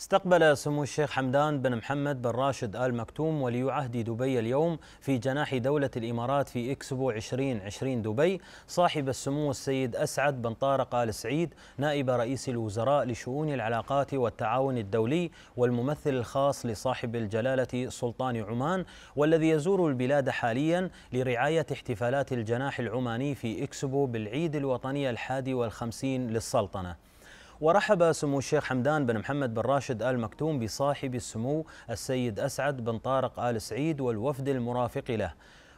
استقبل سمو الشيخ حمدان بن محمد بن راشد آل مكتوم ولي عهد دبي اليوم في جناح دولة الإمارات في إكسبو 2020 دبي صاحب السمو السيد أسعد بن طارق آل سعيد نائب رئيس الوزراء لشؤون العلاقات والتعاون الدولي والممثل الخاص لصاحب الجلالة سلطان عمان والذي يزور البلاد حاليا لرعاية احتفالات الجناح العماني في إكسبو بالعيد الوطني الحادي والخمسين للسلطنة ورحب سمو الشيخ حمدان بن محمد بن راشد آل مكتوم بصاحب السمو السيد أسعد بن طارق آل سعيد والوفد المرافق له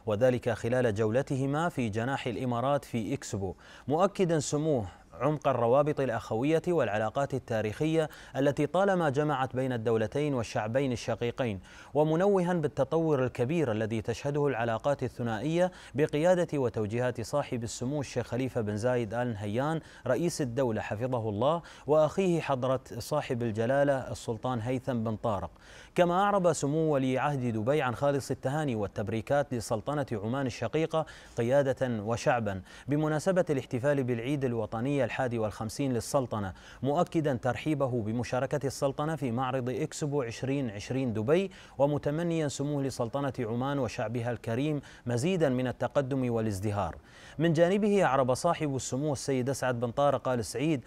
وذلك خلال جولتهما في جناح الإمارات في إكسبو مؤكدا سموه عمق الروابط الأخوية والعلاقات التاريخية التي طالما جمعت بين الدولتين والشعبين الشقيقين ومنوها بالتطور الكبير الذي تشهده العلاقات الثنائية بقيادة وتوجيهات صاحب السمو الشيخ خليفة بن زايد آل نهيان رئيس الدولة حفظه الله وأخيه حضرة صاحب الجلالة السلطان هيثم بن طارق كما أعرب سمو ولي عهد دبي عن خالص التهاني والتبريكات لسلطنة عمان الشقيقة قيادة وشعبا بمناسبة الاحتفال بالعيد الوطني الحادي والخمسين للسلطنة مؤكدا ترحيبه بمشاركة السلطنة في معرض إكسبو 2020 دبي ومتمنيا سموه لسلطنة عمان وشعبها الكريم مزيدا من التقدم والازدهار من جانبه أعرب صاحب السمو السيد أسعد بن طارق آل سعيد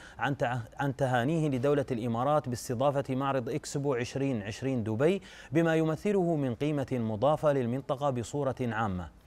عن تهانيه لدولة الإمارات باستضافة معرض إكسبو 2020 دبي بما يمثله من قيمة مضافة للمنطقة بصورة عامة